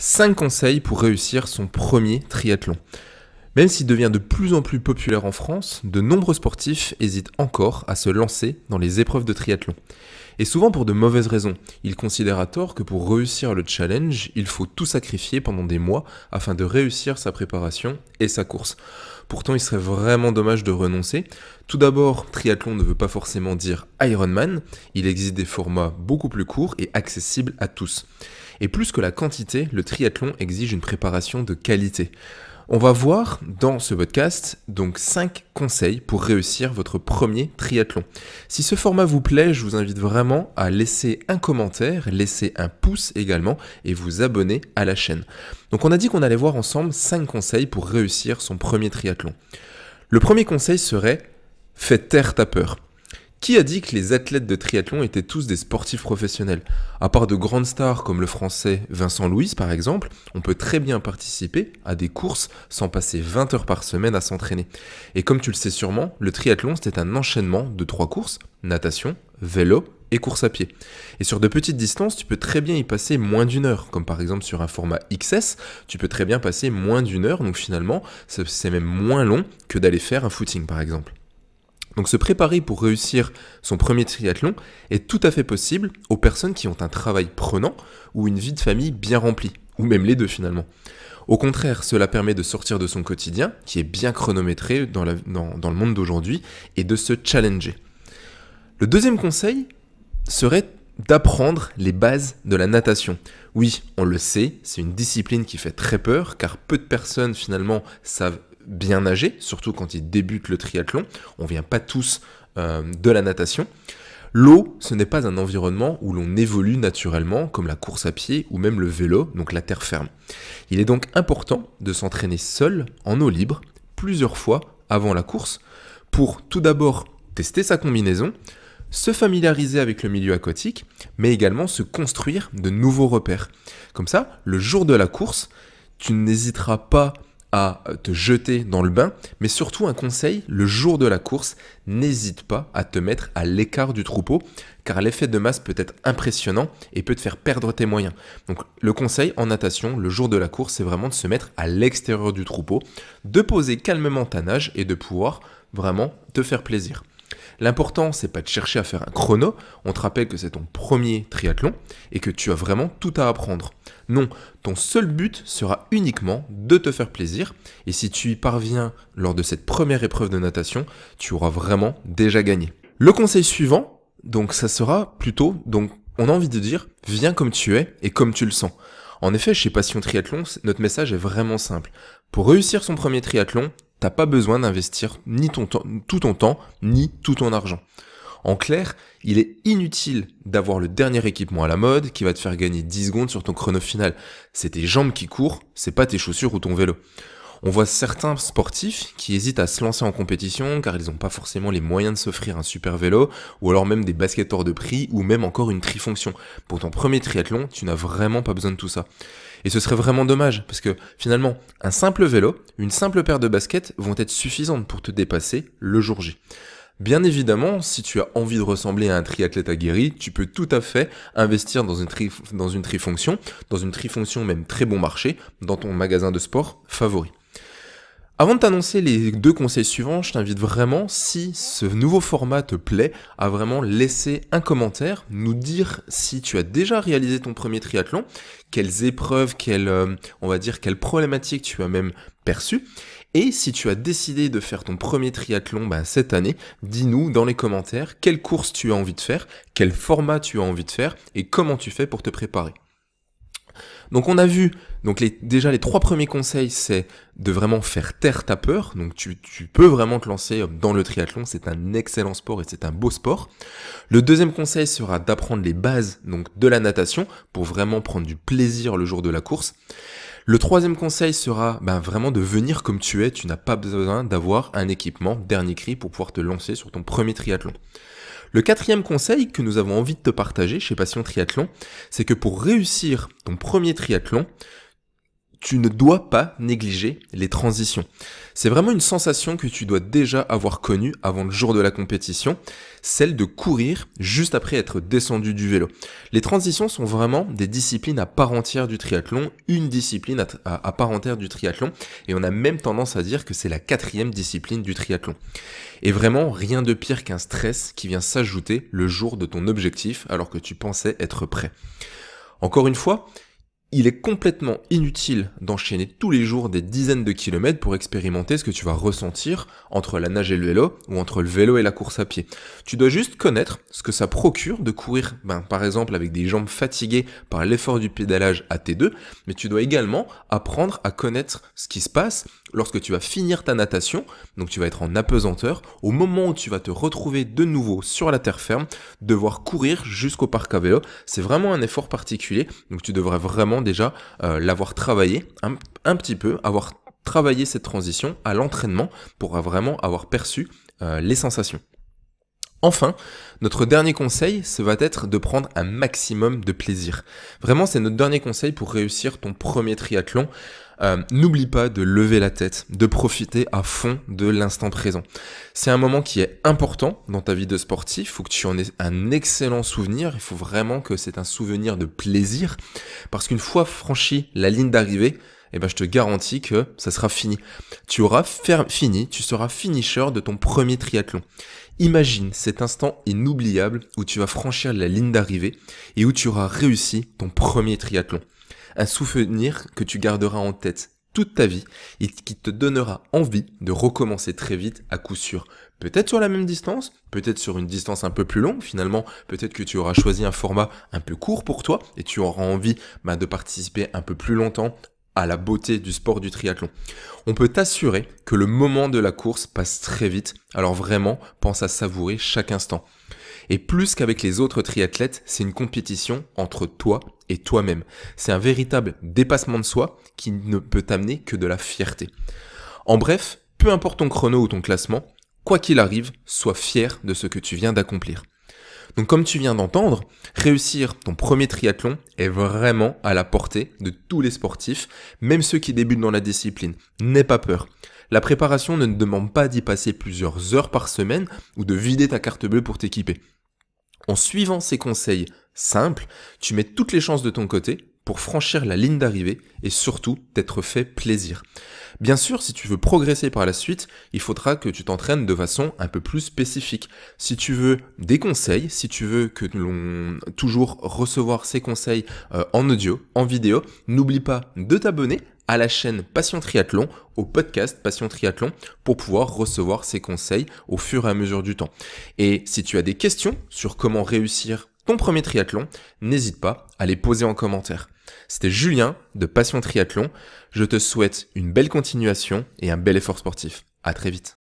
5 conseils pour réussir son premier triathlon. Même s'il devient de plus en plus populaire en France, de nombreux sportifs hésitent encore à se lancer dans les épreuves de triathlon. Et souvent pour de mauvaises raisons. Ils considèrent à tort que pour réussir le challenge, il faut tout sacrifier pendant des mois afin de réussir sa préparation et sa course. Pourtant, il serait vraiment dommage de renoncer. Tout d'abord, triathlon ne veut pas forcément dire Ironman. Il existe des formats beaucoup plus courts et accessibles à tous. Et plus que la quantité, le triathlon exige une préparation de qualité. On va voir dans ce podcast donc 5 conseils pour réussir votre premier triathlon. Si ce format vous plaît, je vous invite vraiment à laisser un commentaire, laisser un pouce également et vous abonner à la chaîne. Donc on a dit qu'on allait voir ensemble 5 conseils pour réussir son premier triathlon. Le premier conseil serait Faites taire ta peur. Qui a dit que les athlètes de triathlon étaient tous des sportifs professionnels À part de grandes stars comme le français Vincent Louis par exemple, on peut très bien participer à des courses sans passer 20 heures par semaine à s'entraîner. Et comme tu le sais sûrement, le triathlon c'était un enchaînement de trois courses, natation, vélo et course à pied. Et sur de petites distances, tu peux très bien y passer moins d'une heure, comme par exemple sur un format XS, tu peux très bien passer moins d'une heure, donc finalement, c'est même moins long que d'aller faire un footing par exemple. Donc se préparer pour réussir son premier triathlon est tout à fait possible aux personnes qui ont un travail prenant ou une vie de famille bien remplie, ou même les deux finalement. Au contraire, cela permet de sortir de son quotidien, qui est bien chronométré dans, dans le monde d'aujourd'hui, et de se challenger. Le deuxième conseil serait d'apprendre les bases de la natation. Oui, on le sait, c'est une discipline qui fait très peur car peu de personnes finalement savent bien nager, surtout quand il débute le triathlon. On ne vient pas tous euh, de la natation. L'eau, ce n'est pas un environnement où l'on évolue naturellement, comme la course à pied ou même le vélo, donc la terre ferme. Il est donc important de s'entraîner seul, en eau libre, plusieurs fois avant la course, pour tout d'abord tester sa combinaison, se familiariser avec le milieu aquatique, mais également se construire de nouveaux repères. Comme ça, le jour de la course, tu n'hésiteras pas à te jeter dans le bain, mais surtout un conseil, le jour de la course, n'hésite pas à te mettre à l'écart du troupeau, car l'effet de masse peut être impressionnant et peut te faire perdre tes moyens. Donc le conseil en natation, le jour de la course, c'est vraiment de se mettre à l'extérieur du troupeau, de poser calmement ta nage et de pouvoir vraiment te faire plaisir. L'important, c'est pas de chercher à faire un chrono, on te rappelle que c'est ton premier triathlon et que tu as vraiment tout à apprendre. Non, ton seul but sera uniquement de te faire plaisir et si tu y parviens lors de cette première épreuve de natation, tu auras vraiment déjà gagné. Le conseil suivant, donc ça sera plutôt, donc on a envie de dire, viens comme tu es et comme tu le sens. En effet, chez Passion Triathlon, notre message est vraiment simple. Pour réussir son premier triathlon, t'as pas besoin d'investir ni ton temps, tout ton temps, ni tout ton argent. En clair, il est inutile d'avoir le dernier équipement à la mode qui va te faire gagner 10 secondes sur ton chrono final. C'est tes jambes qui courent, c'est pas tes chaussures ou ton vélo. On voit certains sportifs qui hésitent à se lancer en compétition car ils n'ont pas forcément les moyens de s'offrir un super vélo ou alors même des basketteurs de prix ou même encore une trifonction. Pour ton premier triathlon, tu n'as vraiment pas besoin de tout ça. Et ce serait vraiment dommage, parce que finalement, un simple vélo, une simple paire de baskets vont être suffisantes pour te dépasser le jour J. Bien évidemment, si tu as envie de ressembler à un triathlète aguerri, tu peux tout à fait investir dans une, dans une trifonction, dans une trifonction même très bon marché, dans ton magasin de sport favori. Avant de t'annoncer les deux conseils suivants, je t'invite vraiment, si ce nouveau format te plaît, à vraiment laisser un commentaire, nous dire si tu as déjà réalisé ton premier triathlon, quelles épreuves, quelles, euh, on va dire, quelles problématiques tu as même perçues. Et si tu as décidé de faire ton premier triathlon bah, cette année, dis-nous dans les commentaires quelle course tu as envie de faire, quel format tu as envie de faire et comment tu fais pour te préparer. Donc on a vu, donc les, déjà les trois premiers conseils, c'est de vraiment faire taire ta peur. Donc tu, tu peux vraiment te lancer dans le triathlon, c'est un excellent sport et c'est un beau sport. Le deuxième conseil sera d'apprendre les bases donc de la natation pour vraiment prendre du plaisir le jour de la course. Le troisième conseil sera ben, vraiment de venir comme tu es. Tu n'as pas besoin d'avoir un équipement dernier cri pour pouvoir te lancer sur ton premier triathlon. Le quatrième conseil que nous avons envie de te partager chez Passion Triathlon, c'est que pour réussir ton premier triathlon, tu ne dois pas négliger les transitions. C'est vraiment une sensation que tu dois déjà avoir connue avant le jour de la compétition, celle de courir juste après être descendu du vélo. Les transitions sont vraiment des disciplines à part entière du triathlon, une discipline à, part entière du triathlon, et on a même tendance à dire que c'est la quatrième discipline du triathlon. Et vraiment, rien de pire qu'un stress qui vient s'ajouter le jour de ton objectif alors que tu pensais être prêt. Encore une fois, il est complètement inutile d'enchaîner tous les jours des dizaines de kilomètres pour expérimenter ce que tu vas ressentir entre la nage et le vélo ou entre le vélo et la course à pied. Tu dois juste connaître ce que ça procure de courir, ben, par exemple avec des jambes fatiguées par l'effort du pédalage à T2, mais tu dois également apprendre à connaître ce qui se passe lorsque tu vas finir ta natation, donc tu vas être en apesanteur, au moment où tu vas te retrouver de nouveau sur la terre ferme, devoir courir jusqu'au parc à vélo, c'est vraiment un effort particulier, donc tu devrais vraiment déjà euh, l'avoir travaillé un, petit peu, avoir travaillé cette transition à l'entraînement pour vraiment avoir perçu euh, les sensations. Enfin, notre dernier conseil, ce va être de prendre un maximum de plaisir. Vraiment, c'est notre dernier conseil pour réussir ton premier triathlon. Euh, n'oublie pas de lever la tête, de profiter à fond de l'instant présent. C'est un moment qui est important dans ta vie de sportif. Il faut que tu en aies un excellent souvenir. Il faut vraiment que c'est un souvenir de plaisir. Parce qu'une fois franchi la ligne d'arrivée, eh ben je te garantis que ça sera fini. Tu auras fini, tu seras finisher de ton premier triathlon. Imagine cet instant inoubliable où tu vas franchir la ligne d'arrivée et où tu auras réussi ton premier triathlon. Un souvenir que tu garderas en tête toute ta vie et qui te donnera envie de recommencer très vite à coup sûr. Peut-être sur la même distance, peut-être sur une distance un peu plus longue finalement, peut-être que tu auras choisi un format un peu court pour toi et tu auras envie bah, de participer un peu plus longtemps à la beauté du sport du triathlon. On peut t'assurer que le moment de la course passe très vite, alors vraiment, pense à savourer chaque instant. Et plus qu'avec les autres triathlètes, c'est une compétition entre toi et toi-même. C'est un véritable dépassement de soi qui ne peut t'amener que de la fierté. En bref, peu importe ton chrono ou ton classement, quoi qu'il arrive, sois fier de ce que tu viens d'accomplir. Donc comme tu viens d'entendre, réussir ton premier triathlon est vraiment à la portée de tous les sportifs, même ceux qui débutent dans la discipline. N'aie pas peur. La préparation ne demande pas d'y passer plusieurs heures par semaine ou de vider ta carte bleue pour t'équiper. En suivant ces conseils simples, tu mets toutes les chances de ton côté franchir la ligne d'arrivée et surtout d'être fait plaisir. Bien sûr, si tu veux progresser par la suite, il faudra que tu t'entraînes de façon un peu plus spécifique. Si tu veux des conseils, si tu veux que l'on toujours recevoir ces conseils euh, en audio, en vidéo, n'oublie pas de t'abonner à la chaîne Passion Triathlon, au podcast Passion Triathlon, pour pouvoir recevoir ces conseils au fur et à mesure du temps. Et si tu as des questions sur comment réussir ton premier triathlon, n'hésite pas à les poser en commentaire. C'était Julien de Passion Triathlon. Je te souhaite une belle continuation et un bel effort sportif. À très vite.